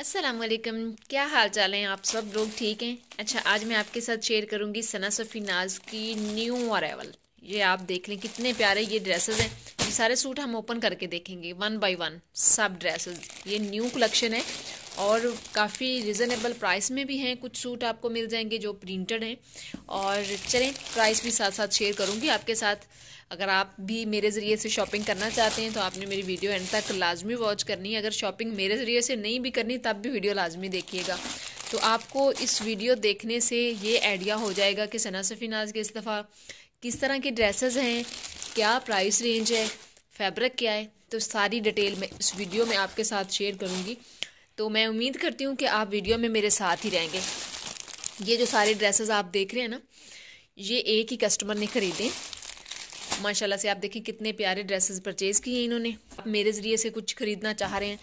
असलकम क्या हाल चाल हैं आप सब लोग ठीक हैं अच्छा आज मैं आपके साथ शेयर करूंगी सना नाज की न्यू अरावल ये आप देख लें कितने प्यारे ये ड्रेसेस हैं ये सारे सूट हम ओपन करके देखेंगे वन बाय वन सब ड्रेसेस ये न्यू कलेक्शन है और काफ़ी रिजनेबल प्राइस में भी हैं कुछ सूट आपको मिल जाएंगे जो प्रिंटेड हैं और चलें प्राइस भी साथ साथ शेयर करूँगी आपके साथ अगर आप भी मेरे ज़रिए से शॉपिंग करना चाहते हैं तो आपने मेरी वीडियो एंड तक लाजमी वॉच करनी है अगर शॉपिंग मेरे ज़रिए से नहीं भी करनी तब भी वीडियो लाजमी देखिएगा तो आपको इस वीडियो देखने से ये आइडिया हो जाएगा कि सना सफ़ीनाज के इस दफ़ा किस तरह की ड्रेसेस हैं क्या प्राइस रेंज है फैब्रिक क्या है तो सारी डिटेल मैं इस वीडियो में आपके साथ शेयर करूँगी तो मैं उम्मीद करती हूँ कि आप वीडियो में मेरे साथ ही रहेंगे ये जो सारे ड्रेसेस आप देख रहे हैं ना ये एक ही कस्टमर ने ख़रीदे माशाल्लाह से आप देखिए कितने प्यारे ड्रेसेस परचेज़ किए हैं इन्होंने आप मेरे ज़रिए से कुछ ख़रीदना चाह रहे हैं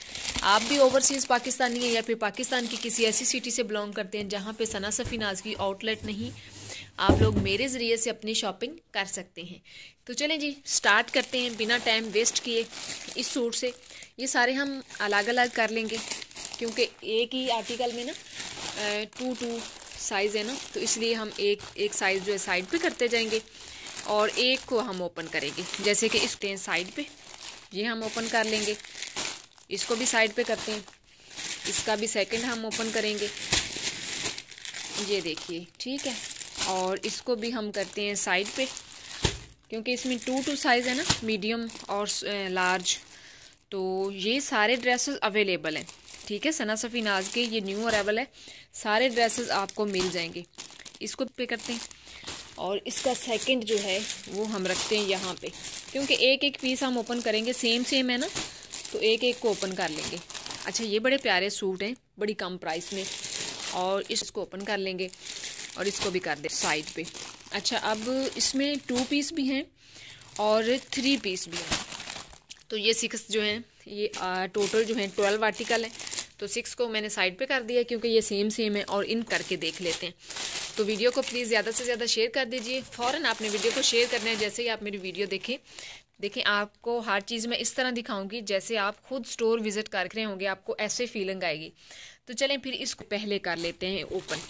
आप भी ओवरसीज़ पाकिस्तानी हैं या फिर पाकिस्तान की किसी ऐसी सिटी से बिलोंग करते हैं जहाँ पे सना सफी नाज की आउटलेट नहीं आप लोग मेरे ज़रिए से अपनी शॉपिंग कर सकते हैं तो चलें जी स्टार्ट करते हैं बिना टाइम वेस्ट किए इस सूट से ये सारे हम अलग अलग कर लेंगे क्योंकि एक ही आर्टिकल में ना टू टू साइज़ है ना तो इसलिए हम एक एक साइज़ जो है साइड पे करते जाएंगे और एक को हम ओपन करेंगे जैसे कि इस पेन साइड पे ये हम ओपन कर लेंगे इसको भी साइड पे करते हैं इसका भी सेकंड हम ओपन करेंगे ये देखिए ठीक है और इसको भी हम करते हैं साइड पे क्योंकि इसमें टू टू साइज़ है ना मीडियम और लार्ज तो ये सारे ड्रेसेस अवेलेबल हैं ठीक है सना सफ़ी नाज के ये न्यू अरेबल है सारे ड्रेसेस आपको मिल जाएंगे इसको पे करते हैं और इसका सेकंड जो है वो हम रखते हैं यहाँ पे क्योंकि एक एक पीस हम ओपन करेंगे सेम सेम है ना तो एक एक को ओपन कर लेंगे अच्छा ये बड़े प्यारे सूट हैं बड़ी कम प्राइस में और इसको ओपन कर लेंगे और इसको भी कर दे साइड पे अच्छा अब इसमें टू पीस भी हैं और थ्री पीस भी हैं तो ये सिक्स जो हैं ये टोटल जो हैं ट्वेल्व आर्टिकल हैं तो सिक्स को मैंने साइड पे कर दिया क्योंकि ये सेम सेम है और इन करके देख लेते हैं तो वीडियो को प्लीज़ ज़्यादा से ज़्यादा शेयर कर दीजिए फ़ौरन आपने वीडियो को शेयर करना है जैसे ही आप मेरी वीडियो देखें देखें आपको हर चीज़ मैं इस तरह दिखाऊंगी जैसे आप खुद स्टोर विज़िट कर रहे होंगे आपको ऐसे फीलिंग आएगी तो चलें फिर इसको पहले कर लेते हैं ओपन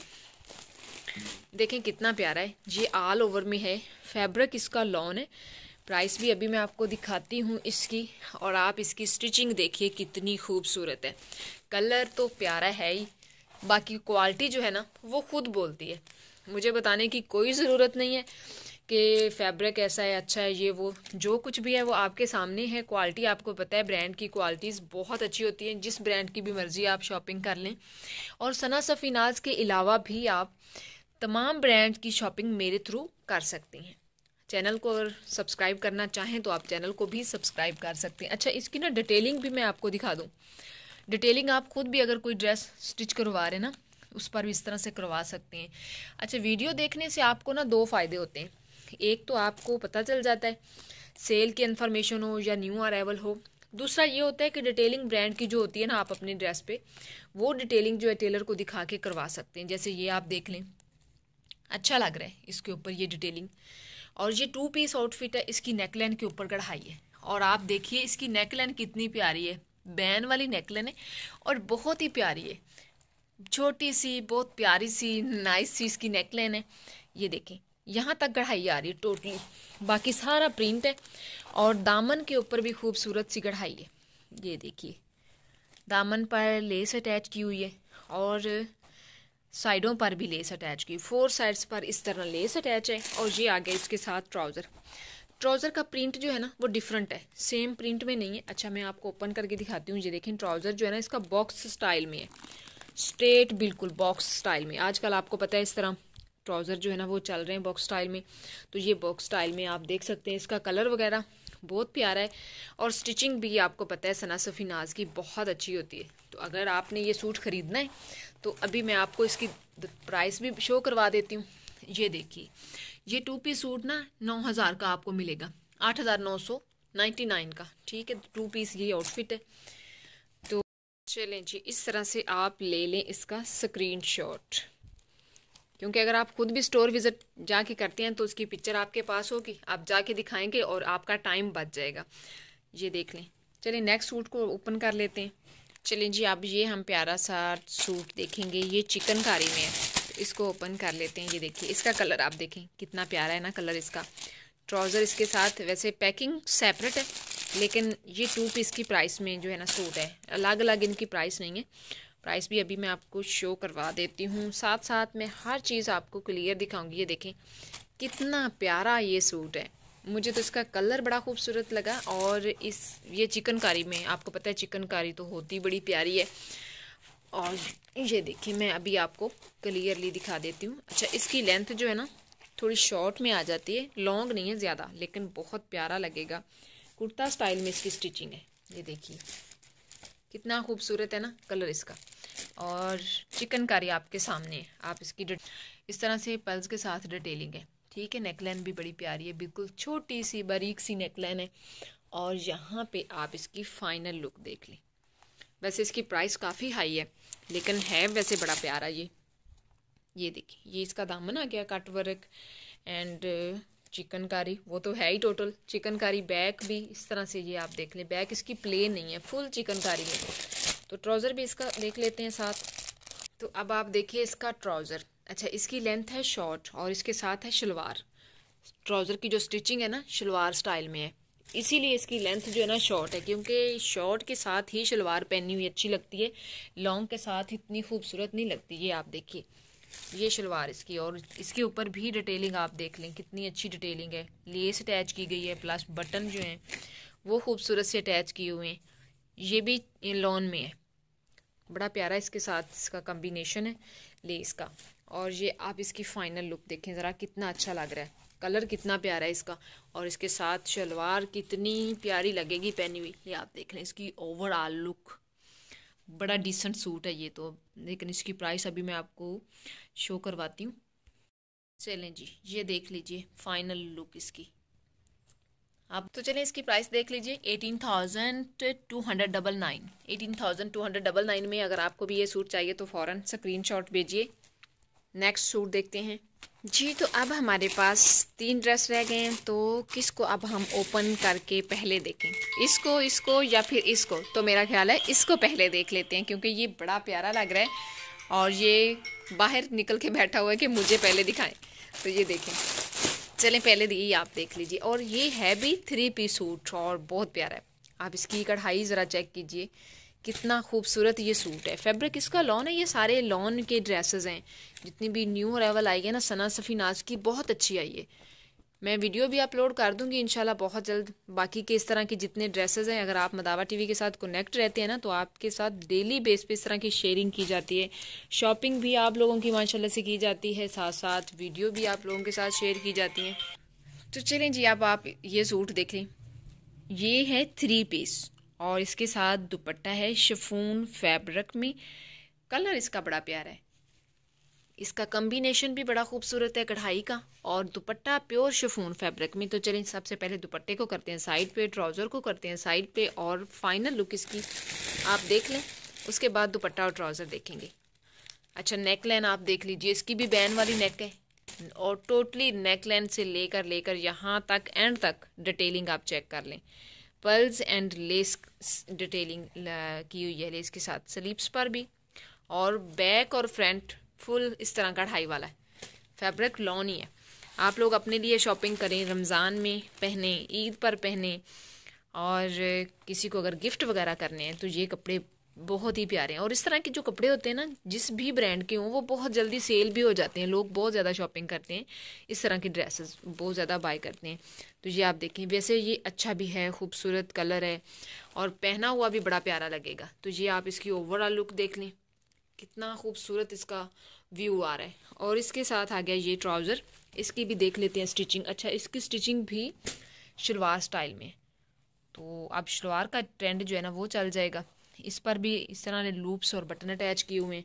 देखें कितना प्यारा है ये ऑल ओवर में है फैब्रिक इसका लॉन है प्राइस भी अभी मैं आपको दिखाती हूँ इसकी और आप इसकी स्टिचिंग देखिए कितनी खूबसूरत है कलर तो प्यारा है ही बाकी क्वालिटी जो है ना वो खुद बोलती है मुझे बताने की कोई ज़रूरत नहीं है कि फैब्रिक ऐसा है अच्छा है ये वो जो कुछ भी है वो आपके सामने है क्वालिटी आपको पता है ब्रांड की क्वालिटीज़ बहुत अच्छी होती हैं जिस ब्रांड की भी मर्ज़ी आप शॉपिंग कर लें और सना सफीनाज के अलावा भी आप तमाम ब्रांड की शॉपिंग मेरे थ्रू कर सकती हैं चैनल को अगर सब्सक्राइब करना चाहें तो आप चैनल को भी सब्सक्राइब कर सकते हैं अच्छा इसकी ना डिटेलिंग भी मैं आपको दिखा दूँ डिटेलिंग आप खुद भी अगर कोई ड्रेस स्टिच करवा रहे ना उस पर भी इस तरह से करवा सकते हैं अच्छा वीडियो देखने से आपको ना दो फ़ायदे होते हैं एक तो आपको पता चल जाता है सेल की इन्फॉर्मेशन हो या न्यू अरावल हो दूसरा ये होता है कि डिटेलिंग ब्रांड की जो होती है ना आप अपने ड्रेस पे वो डिटेलिंग जो है टेलर को दिखा के करवा सकते हैं जैसे ये आप देख लें अच्छा लग रहा है इसके ऊपर ये डिटेलिंग और ये टू पीस आउटफिट है इसकी नेकलाइन के ऊपर कढ़ाई है और आप देखिए इसकी नेकलाइन कितनी प्यारी है बैन वाली नेकलाइन है और बहुत ही प्यारी है छोटी सी बहुत प्यारी सी नाइस सी इसकी नेकलाइन है ये देखें यहाँ तक कढ़ाई आ रही है टोटली बाकी सारा प्रिंट है और दामन के ऊपर भी खूबसूरत सी कढ़ाई है ये देखिए दामन पर लेस अटैच की हुई है और साइडों पर भी लेस अटैच की फोर साइड्स पर इस तरह लेस अटैच है और ये आ गया इसके साथ ट्राउज़र ट्राउज़र का प्रिंट जो है ना वो डिफरेंट है सेम प्रिंट में नहीं है अच्छा मैं आपको ओपन करके दिखाती हूँ ये देखें ट्राउज़र जो है ना इसका बॉक्स स्टाइल में है स्ट्रेट बिल्कुल बॉक्स स्टाइल में आजकल आपको पता है इस तरह ट्राउज़र जो है ना वो चल रहे हैं बॉक्स स्टाइल में तो ये बॉक्स स्टाइल में आप देख सकते हैं इसका कलर वगैरह बहुत प्यारा है और स्टिचिंग भी आपको पता है सना नाज की बहुत अच्छी होती है तो अगर आपने ये सूट ख़रीदना है तो अभी मैं आपको इसकी प्राइस भी शो करवा देती हूँ ये देखिए ये टू पीस सूट ना नौ हज़ार का आपको मिलेगा आठ हज़ार नौ सौ नाइन्टी नाइन का ठीक है टू पीस ये आउटफिट है चलें जी इस तरह से आप ले लें इसका स्क्रीनशॉट क्योंकि अगर आप खुद भी स्टोर विज़िट जाके करते हैं तो उसकी पिक्चर आपके पास होगी आप जाके दिखाएंगे और आपका टाइम बच जाएगा ये देख लें चलिए नेक्स्ट सूट को ओपन कर लेते हैं चलें जी अब ये हम प्यारा सा सूट देखेंगे ये चिकनकारी में है तो इसको ओपन कर लेते हैं ये देखिए इसका कलर आप देखें कितना प्यारा है ना कलर इसका ट्राउज़र इसके साथ वैसे पैकिंग सेपरेट है लेकिन ये टू पीस की प्राइस में जो है ना सूट है अलग अलग इनकी प्राइस नहीं है प्राइस भी अभी मैं आपको शो करवा देती हूँ साथ साथ मैं हर चीज़ आपको क्लियर दिखाऊंगी ये देखें कितना प्यारा ये सूट है मुझे तो इसका कलर बड़ा खूबसूरत लगा और इस ये चिकनकारी में आपको पता है चिकनकारी तो होती बड़ी प्यारी है और ये देखिए मैं अभी आपको क्लियरली दिखा देती हूँ अच्छा इसकी लेंथ जो है ना थोड़ी शॉर्ट में आ जाती है लॉन्ग नहीं है ज़्यादा लेकिन बहुत प्यारा लगेगा कुर्ता स्टाइल में इसकी स्टिचिंग है ये देखिए कितना खूबसूरत है ना कलर इसका और चिकनकारी आपके सामने है आप इसकी इस तरह से पल्स के साथ डिटेलिंग है ठीक है नेकलाइन भी बड़ी प्यारी है बिल्कुल छोटी सी बारीक सी नेकलाइन है और यहाँ पे आप इसकी फाइनल लुक देख लें वैसे इसकी प्राइस काफ़ी हाई है लेकिन है वैसे बड़ा प्यारा ये ये देखिए ये इसका दामन आ गया कट वर्क एंड चिकनकारी वो तो है ही टोटल चिकनकारी बैक भी इस तरह से ये आप देख लें बैक इसकी प्लेन नहीं है फुल चिकनकारी में तो ट्राउज़र भी इसका देख लेते हैं साथ तो अब आप देखिए इसका ट्राउज़र अच्छा इसकी लेंथ है शॉर्ट और इसके साथ है शलवार ट्राउज़र की जो स्टिचिंग है ना शलवार स्टाइल में है इसीलिए इसकी लेंथ जो है ना शॉर्ट है क्योंकि शॉर्ट के साथ ही शलवार पहनी हुई अच्छी लगती है लॉन्ग के साथ इतनी खूबसूरत नहीं लगती ये आप देखिए ये शलवार इसकी और इसके ऊपर भी डिटेलिंग आप देख लें कितनी अच्छी डिटेलिंग है लेस अटैच की गई है प्लस बटन जो हैं वो खूबसूरत से अटैच किए हुए हैं ये भी लॉन में है बड़ा प्यारा इसके साथ इसका कम्बिनेशन है लेस का और ये आप इसकी फाइनल लुक देखें ज़रा कितना अच्छा लग रहा है कलर कितना प्यारा है इसका और इसके साथ शलवार कितनी प्यारी लगेगी पहनी हुई ये आप देख लें इसकी ओवरऑल लुक बड़ा डिसेंट सूट है ये तो लेकिन इसकी प्राइस अभी मैं आपको शो करवाती हूँ चलें जी ये देख लीजिए फाइनल लुक इसकी आप तो चलें इसकी प्राइस देख लीजिए eighteen thousand two hundred double nine eighteen thousand two hundred double nine में अगर आपको भी ये सूट चाहिए तो फ़ौरन शॉट भेजिए नेक्स्ट सूट देखते हैं जी तो अब हमारे पास तीन ड्रेस रह गए हैं तो किसको अब हम ओपन करके पहले देखें इसको इसको या फिर इसको तो मेरा ख्याल है इसको पहले देख लेते हैं क्योंकि ये बड़ा प्यारा लग रहा है और ये बाहर निकल के बैठा हुआ है कि मुझे पहले दिखाएं तो ये देखें चलें पहले ये आप देख लीजिए और ये है भी थ्री पीस सूट और बहुत प्यारा है आप इसकी कढ़ाई ज़रा चेक कीजिए कितना खूबसूरत ये सूट है फैब्रिक इसका लॉन है ये सारे लॉन के ड्रेसेस हैं जितनी भी न्यू अरावल आई है ना सना सफ़ी नाज की बहुत अच्छी आई है मैं वीडियो भी अपलोड कर दूंगी इनशाला बहुत जल्द बाकी के इस तरह के जितने ड्रेसेस हैं अगर आप मदावा टीवी के साथ कनेक्ट रहते हैं ना तो आपके साथ डेली बेस पे इस तरह की शेयरिंग की जाती है शॉपिंग भी आप लोगों की माशाल्लाह से की जाती है साथ साथ वीडियो भी आप लोगों के साथ शेयर की जाती हैं तो चलें जी आप, आप ये सूट देखें ये है थ्री पीस और इसके साथ दुपट्टा है शिफून फैब्रिक में कलर इसका बड़ा प्यारा है इसका कम्बिनेशन भी बड़ा खूबसूरत है कढ़ाई का और दुपट्टा प्योर शिफोन फैब्रिक में तो चलें सबसे पहले दुपट्टे को करते हैं साइड पे ट्राउज़र को करते हैं साइड पे और फाइनल लुक इसकी आप देख लें उसके बाद दुपट्टा और ट्राउज़र देखेंगे अच्छा नेक लाइन आप देख लीजिए इसकी भी बैन वाली नेक है और टोटली नेक लाइन से लेकर लेकर यहाँ तक एंड तक डिटेलिंग आप चेक कर लें पर्ल्स एंड लेस डिटेलिंग की हुई है लेस के साथ स्लीप्स पर भी और बैक और फ्रंट फुल इस तरह का ढाई वाला है फैब्रिक लॉन ही है आप लोग अपने लिए शॉपिंग करें रमज़ान में पहने ईद पर पहने और किसी को अगर गिफ्ट वगैरह करने हैं तो ये कपड़े बहुत ही प्यारे हैं और इस तरह के जो कपड़े होते हैं ना जिस भी ब्रांड के हों वो बहुत जल्दी सेल भी हो जाते हैं लोग बहुत ज़्यादा शॉपिंग करते हैं इस तरह की ड्रेसेस बहुत ज़्यादा बाय करते हैं तो ये आप देखें वैसे ये अच्छा भी है खूबसूरत कलर है और पहना हुआ भी बड़ा प्यारा लगेगा तो ये आप इसकी ओवरऑल लुक देख लें कितना खूबसूरत इसका व्यू आ रहा है और इसके साथ आ गया ये ट्राउज़र इसकी भी देख लेते हैं स्टिचिंग अच्छा इसकी स्टिचिंग भी शलवार स्टाइल में तो अब शलवार का ट्रेंड जो है ना वो चल जाएगा इस पर भी इस तरह ने लूप्स और बटन अटैच किए हुए हैं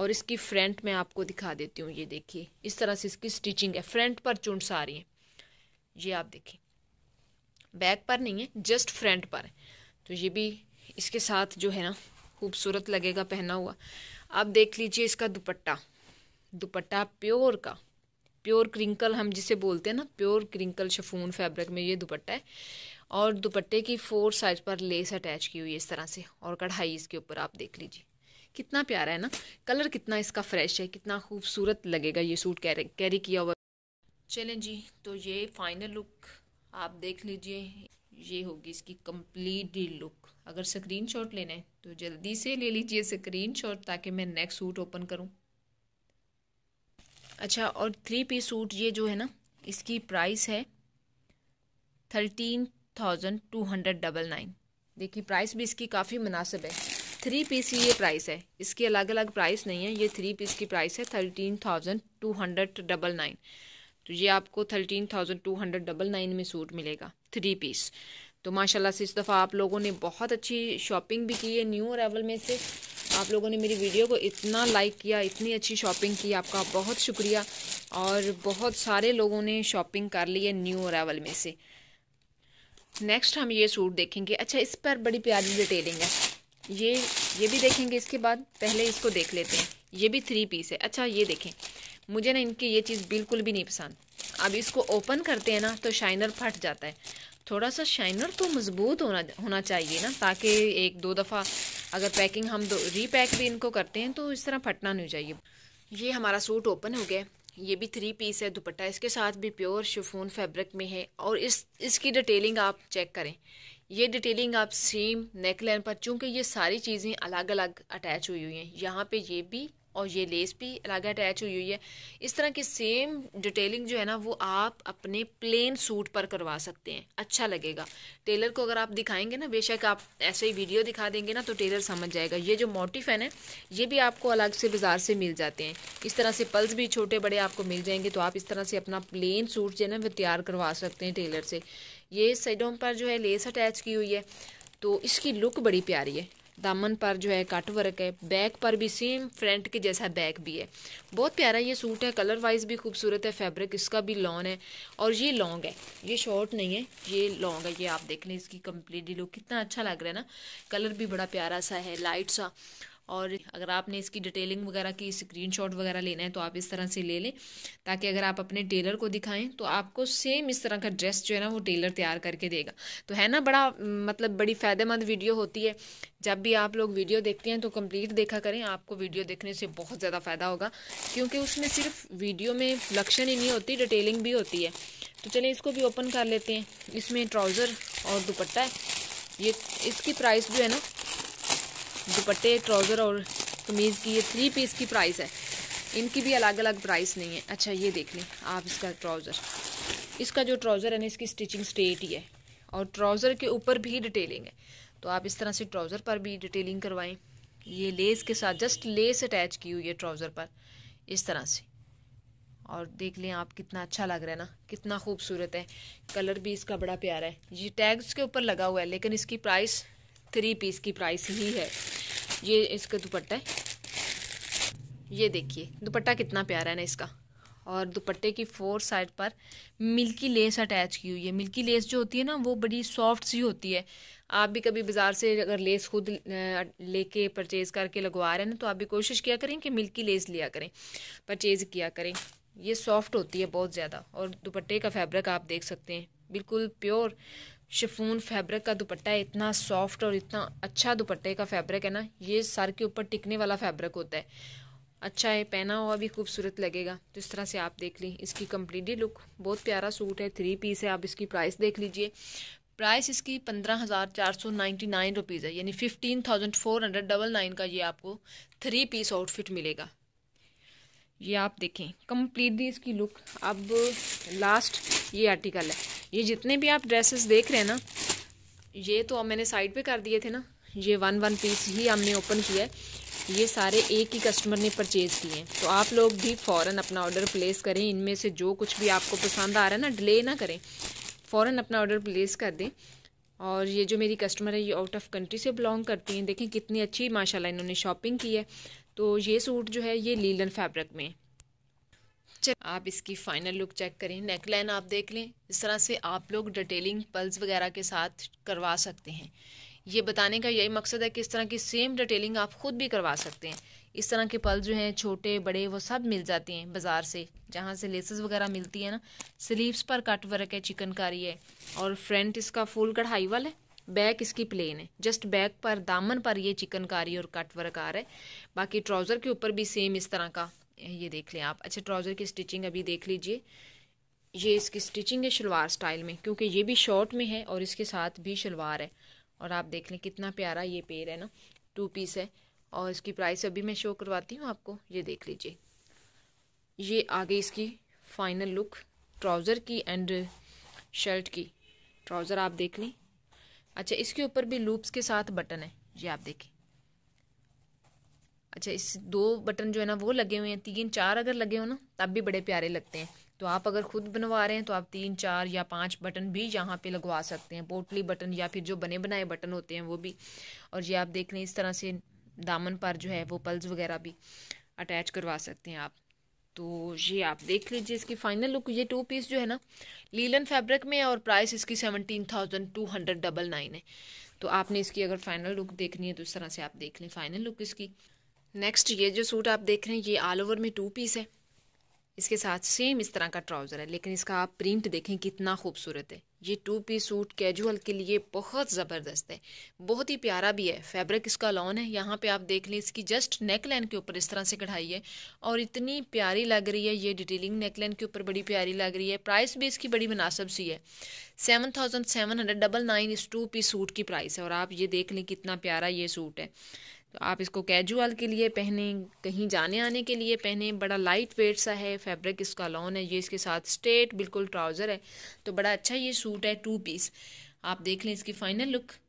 और इसकी फ्रंट मैं आपको दिखा देती हूँ ये देखिए इस तरह से इसकी स्टिचिंग है फ्रंट पर चुंड्स आ रही है ये आप देखिए बैक पर नहीं है जस्ट फ्रंट पर है तो ये भी इसके साथ जो है ना खूबसूरत लगेगा पहना हुआ आप देख लीजिए इसका दुपट्टा दुपट्टा प्योर का प्योर क्रिंकल हम जिसे बोलते हैं ना प्योर क्रिंकल शफून फैब्रिक में ये दुपट्टा है और दुपट्टे की फोर साइड पर लेस अटैच की हुई है इस तरह से और कढ़ाई इसके ऊपर आप देख लीजिए कितना प्यारा है ना कलर कितना इसका फ्रेश है कितना खूबसूरत लगेगा ये सूट कैरी कैरी किया हुआ चलें जी तो ये फाइनल लुक आप देख लीजिए ये होगी इसकी कंप्लीट लुक अगर स्क्रीन शॉट लेना है तो जल्दी से ले लीजिए स्क्रीन शॉट ताकि मैं नेक्स्ट सूट ओपन करूँ अच्छा और थ्री पीस सूट ये जो है ना इसकी प्राइस है thirteen thousand two hundred double nine देखिए प्राइस भी इसकी काफ़ी मुनासिब है थ्री पीस की ये प्राइस है इसकी अलग अलग प्राइस नहीं है ये थ्री पीस की प्राइस है thirteen thousand two hundred double nine तो ये आपको thirteen thousand two hundred double nine में सूट मिलेगा थ्री पीस तो माशाल्लाह से इस दफ़ा आप लोगों ने बहुत अच्छी शॉपिंग भी की है न्यू अरावल में से आप लोगों ने मेरी वीडियो को इतना लाइक किया इतनी अच्छी शॉपिंग की आपका बहुत शुक्रिया और बहुत सारे लोगों ने शॉपिंग कर ली है न्यू अरावल में से नेक्स्ट हम ये सूट देखेंगे अच्छा इस पर बड़ी प्यारी डिटेलिंग है ये ये भी देखेंगे इसके बाद पहले इसको देख लेते हैं ये भी थ्री पीस है अच्छा ये देखें मुझे ना इनकी ये चीज़ बिल्कुल भी नहीं पसंद अब इसको ओपन करते हैं ना तो शाइनर फट जाता है थोड़ा सा शाइनर तो मज़बूत होना होना चाहिए ना ताकि एक दो दफ़ा अगर पैकिंग हम दो रीपैक भी इनको करते हैं तो इस तरह फटना नहीं चाहिए ये हमारा सूट ओपन हो गया ये भी थ्री पीस है दुपट्टा इसके साथ भी प्योर शिफोन फैब्रिक में है और इस इसकी डिटेलिंग आप चेक करें ये डिटेलिंग आप सेम नेक लाइन पर चूँकि ये सारी चीज़ें अलग अलग अटैच हुई हुई हैं यहाँ पे ये भी और ये लेस भी अलग अटैच हुई हुई है इस तरह की सेम डिटेलिंग जो है ना वो आप अपने प्लेन सूट पर करवा सकते हैं अच्छा लगेगा टेलर को अगर आप दिखाएंगे ना बेशक आप ऐसे ही वीडियो दिखा देंगे ना तो टेलर समझ जाएगा ये जो मोटिफ है ना ये भी आपको अलग से बाज़ार से मिल जाते हैं इस तरह से पल्स भी छोटे बड़े आपको मिल जाएंगे तो आप इस तरह से अपना प्लेन सूट जो है ना वो तैयार करवा सकते हैं टेलर से ये साइडों पर जो है लेस अटैच की हुई है तो इसकी लुक बड़ी प्यारी है दामन पर जो है कट वर्क है बैक पर भी सेम फ्रंट के जैसा बैक भी है बहुत प्यारा ये सूट है कलर वाइज भी खूबसूरत है फैब्रिक इसका भी लॉन है और ये लॉन्ग है ये शॉर्ट नहीं है ये लॉन्ग है ये आप देख लें इसकी कम्प्लीटली लुक कितना अच्छा लग रहा है ना कलर भी बड़ा प्यारा सा है लाइट सा और अगर आपने इसकी डिटेलिंग वगैरह की स्क्रीन वगैरह लेना है तो आप इस तरह से ले लें ताकि अगर आप अपने टेलर को दिखाएं तो आपको सेम इस तरह का ड्रेस जो है ना वो टेलर तैयार करके देगा तो है ना बड़ा मतलब बड़ी फ़ायदेमंद वीडियो होती है जब भी आप लोग वीडियो देखते हैं तो कंप्लीट देखा करें आपको वीडियो देखने से बहुत ज़्यादा फ़ायदा होगा क्योंकि उसमें सिर्फ वीडियो में लक्षण ही नहीं होती डिटेलिंग भी होती है तो चलिए इसको भी ओपन कर लेते हैं इसमें ट्राउज़र और दुपट्टा है ये इसकी प्राइस जो है ना दुपट्टे ट्राउज़र और कमीज़ की ये थ्री पीस की प्राइस है इनकी भी अलग अलग प्राइस नहीं है अच्छा ये देख लें आप इसका ट्राउज़र इसका जो ट्राउज़र है ना इसकी स्टिचिंग स्टेट ही है और ट्राउज़र के ऊपर भी डिटेलिंग है तो आप इस तरह से ट्राउज़र पर भी डिटेलिंग करवाएं ये लेस के साथ जस्ट लेस अटैच की हुई है ट्राउज़र पर इस तरह से और देख लें आप कितना अच्छा लग रहा है ना कितना खूबसूरत है कलर भी इसका बड़ा प्यारा है ये टैग्स के ऊपर लगा हुआ है लेकिन इसकी प्राइस थ्री पीस की प्राइस ही है ये इसका दुपट्टा है ये देखिए दुपट्टा कितना प्यारा है ना इसका और दुपट्टे की फोर साइड पर मिल्की लेस अटैच की हुई है मिल्की लेस जो होती है ना वो बड़ी सॉफ्ट सी होती है आप भी कभी बाज़ार से अगर लेस खुद लेके परचेज़ करके लगवा रहे हैं ना तो आप भी कोशिश किया करें कि मिल्की लेस लिया करें परचेज़ किया करें ये सॉफ्ट होती है बहुत ज़्यादा और दुपट्टे का फैब्रिक आप देख सकते हैं बिल्कुल प्योर शिफून फैब्रिक का दुपट्टा है इतना सॉफ्ट और इतना अच्छा दुपट्टे का फैब्रिक है ना ये सर के ऊपर टिकने वाला फैब्रिक होता है अच्छा है पहना हुआ भी खूबसूरत लगेगा तो इस तरह से आप देख ली इसकी कम्प्लीटली लुक बहुत प्यारा सूट है थ्री पीस है आप इसकी प्राइस देख लीजिए प्राइस इसकी पंद्रह हज़ार चार सौ नाइन्टी नाइन रुपीज़ है यानी fifteen thousand four hundred double nine का ये आपको थ्री पीस आउटफिट मिलेगा ये आप देखें कम्प्लीटली इसकी लुक अब लास्ट ये आर्टिकल है ये जितने भी आप ड्रेसेस देख रहे हैं ना ये तो अब मैंने साइड पे कर दिए थे ना ये वन वन पीस ही हमने ओपन किया है ये सारे एक ही कस्टमर ने परचेज़ किए हैं तो आप लोग भी फ़ौर अपना ऑर्डर प्लेस करें इनमें से जो कुछ भी आपको पसंद आ रहा है ना डिले ना करें फ़ौर अपना ऑर्डर प्लेस कर दें और ये जो मेरी कस्टमर है ये आउट ऑफ कंट्री से बिलोंग करती हैं देखें कितनी अच्छी माशाल्लाह इन्होंने शॉपिंग की है तो ये सूट जो है ये लीलन फैब्रिक में चल आप इसकी फाइनल लुक चेक करें नेक लाइन आप देख लें इस तरह से आप लोग डिटेलिंग पल्स वगैरह के साथ करवा सकते हैं ये बताने का यही मकसद है कि इस तरह की सेम डिटेलिंग आप ख़ुद भी करवा सकते हैं इस तरह के पल जो हैं छोटे बड़े वो सब मिल जाते हैं बाज़ार से जहाँ से लेसेस वगैरह मिलती है ना स्लीव्स पर कट वर्क है चिकनकारी है और फ्रंट इसका फुल कढ़ाई वाला है बैक इसकी प्लेन है जस्ट बैक पर दामन पर ये चिकनकारी और कट वर्क आ रहा है बाकी ट्राउज़र के ऊपर भी सेम इस तरह का ये देख लें आप अच्छा ट्राउज़र की स्टिचिंग अभी देख लीजिए ये इसकी स्टिचिंग है शलवार स्टाइल में क्योंकि ये भी शॉर्ट में है और इसके साथ भी शलवार है और आप देख लें कितना प्यारा ये पेयर है ना टू पीस है और इसकी प्राइस अभी मैं शो करवाती हूँ आपको ये देख लीजिए ये आगे इसकी फाइनल लुक ट्राउज़र की एंड शर्ट की ट्राउज़र आप देख लें अच्छा इसके ऊपर भी लूप्स के साथ बटन है ये आप देखें अच्छा इस दो बटन जो है ना वो लगे हुए हैं तीन चार अगर लगे हो ना तब भी बड़े प्यारे लगते हैं तो आप अगर खुद बनवा रहे हैं तो आप तीन चार या पांच बटन भी यहाँ पे लगवा सकते हैं पोटली बटन या फिर जो बने बनाए बटन होते हैं वो भी और ये आप देख रहे हैं इस तरह से दामन पर जो है वो पल्स वगैरह भी अटैच करवा सकते हैं आप तो ये आप देख लीजिए इसकी फाइनल लुक ये टू पीस जो है ना लीलन फैब्रिक में और प्राइस इसकी seventeen thousand two hundred double nine है तो आपने इसकी अगर फाइनल लुक देखनी है तो इस तरह से आप देख लें फाइनल लुक इसकी नेक्स्ट ये जो सूट आप देख रहे हैं ये ऑल ओवर में टू पीस है इसके साथ सेम इस तरह का ट्राउज़र है लेकिन इसका आप प्रिंट देखें कितना खूबसूरत है ये टू पीस सूट कैजुअल के लिए बहुत ज़बरदस्त है बहुत ही प्यारा भी है फैब्रिक इसका लॉन है यहाँ पे आप देख लें इसकी जस्ट नेक लाइन के ऊपर इस तरह से कढ़ाई है और इतनी प्यारी लग रही है ये डिटेलिंग नेक लाइन के ऊपर बड़ी प्यारी लग रही है प्राइस भी इसकी बड़ी मुनासब सी है seven thousand seven hundred double nine इस टू पीस सूट की प्राइस है और आप ये देख लें कितना प्यारा ये सूट है तो आप इसको कैजुअल के लिए पहने कहीं जाने आने के लिए पहने बड़ा लाइट वेट सा है फैब्रिक इसका लॉन है ये इसके साथ स्ट्रेट बिल्कुल ट्राउज़र है तो बड़ा अच्छा ये सूट है टू पीस आप देख लें इसकी फ़ाइनल लुक